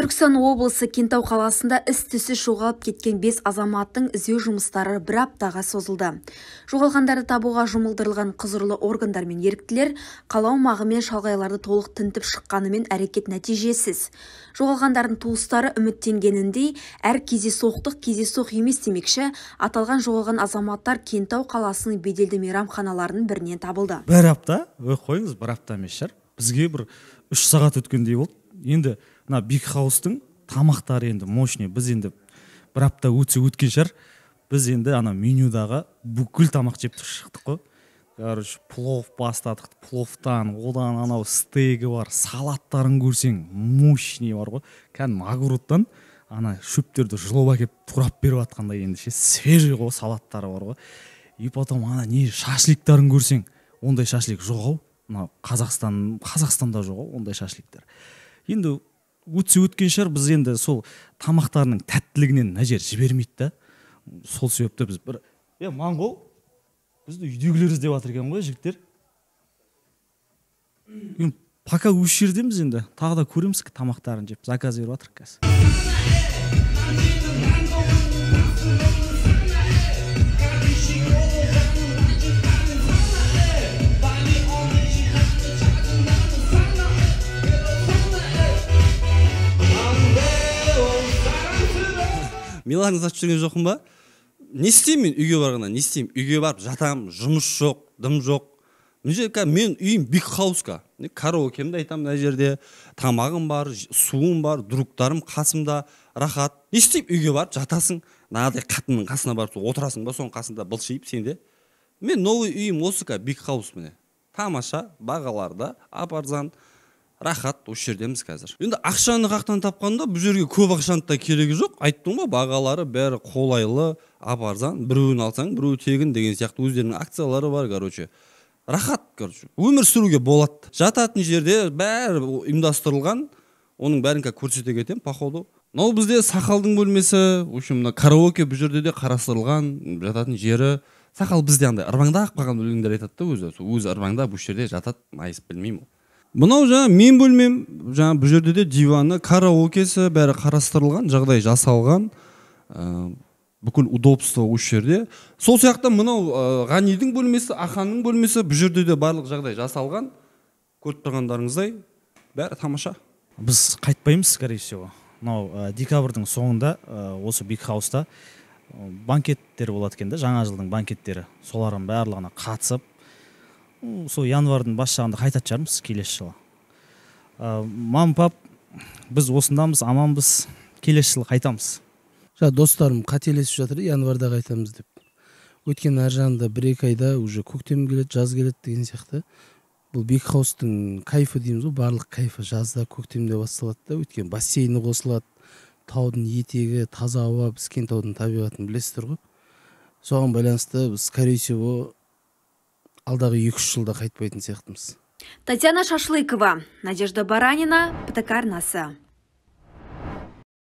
түркістан облысы кентау қаласында іс-түсі жоғалып кеткен бес азаматтың іздеу жұмыстары бір аптаға созылды жоғалғандарды табуға жұмылдырылған құзырлы органдар мен еріктілер қала аумағы мен шалғайларды толық тінтіп шыққанымен әрекет нәтижесіз жоғалғандардың туыстары үміттенгеніндей әр кездейсоқтық соқ емес демекші аталған жоғалған азаматтар кентау қаласының беделді мейрамханаларының бірінен табылды бір апта қойыңыз бір апта емес бізге бір үш сағат өткендей болды енді мына биг хаустың тамақтары енді мощный біз енді бір апта өтсе өткен шығар біз енді ана менюдағы бүкіл тамақ жеп шықтық қой короче плов бастадық пловтан одан анау стегі бар салаттарын көрсең мощный бар ғой кәдімгі огородтан ана шөптерді жұлып әкеліп турап беріп жатқандай енді ше свежий ғой салаттары бар ғой и потом ана не шашликтарын көрсең ондай шашлик жоқ ау мынау қазақстан қазақстанда жоқ ау ондай шашликтер енді өтсе өткен шығар біз енді сол тамақтарының тәттілігінен мына жер жібермейді да сол себепті біз бір е моңғол бізді үйдегілер іздеп жатыр екен ғой жігіттер пока осы жердеміз енді тағы да көреміз тамақтарын жеп заказ беріп жатырмық қазір меланж сатып жүрген жоқпын ба не істеймін мен үйге барғанда не істеймін үйге барып жатамын жұмыс жоқ дым жоқ мына жер қазір менің үйім биг хаус караокемді айтамын мына жерде тамағым бар суым бар другтарым қасымда рахат не істеймін үйге барып жатасың мынадай қатынның қасына барып отырасың ба соның қасында былшиып сен де мен новый үйім осы қазір биг хаус міне тамаша бағалары да арзан рахат осы жердеміз қазір енді ақшаны қақтан тапқанда бұл жерге көп ақшаның да керегі жоқ айттым ғой бағалары бәрі қолайлы ап арзан біреуін алсаң біреуі тегін деген сияқты өздерінің акциялары бар короче рахат короче өмір сүруге болады жататын жерде бәрі ұйымдастырылған оның бәрін қазір көрсете кетемін походу мынау бізде сақалдың бөлмесі в общем мына караоке бұл жерде де қарастырылған жататын жері сақал бізде андай ырбаңдап қалған өлеңдер айтады да өзі сол өзі ырбаңдап осы жерде жатады айсып білмеймін мынау жаңа мен бөлмем жаңа бұл жерде де диваны караокесі бәрі қарастырылған жағдай жасалған ә, бүкіл удобство осы жерде сол сияқты мынау ә, э, ғанидің бөлмесі аханның бөлмесі бұл жерде де барлық жағдай жасалған көріп тұрғандарыңыздай бәрі тамаша біз қайтпаймыз скорее всего мынау ә, декабрьдің соңында ә, осы биг хауста банкеттер болады екен да жаңа жылдың банкеттері солардың барлығына қатысып сол январдың бас жағында қайтатын шығармыз келесі жылы ә, мам пап біз осындамыз аманбыз келесі жылы қайтамыз жаңа достарым қателесіп жатыр январда қайтамыз деп өйткені ар жағында бір екі айда уже көктем келеді жаз келеді деген сияқты бұл хаустың кайфы дейміз ғой барлық кайфы жазда көктемде басталады да өйткені бассейні қосылады таудың етегі таза ауа біз кентаудың табиғатын білесіздер ғой соған байланысты біз скорее всего алдағы екі үш жылда қайтпайтын сияқтымыз татьяна шашлыкова надежда баранина птк арнасы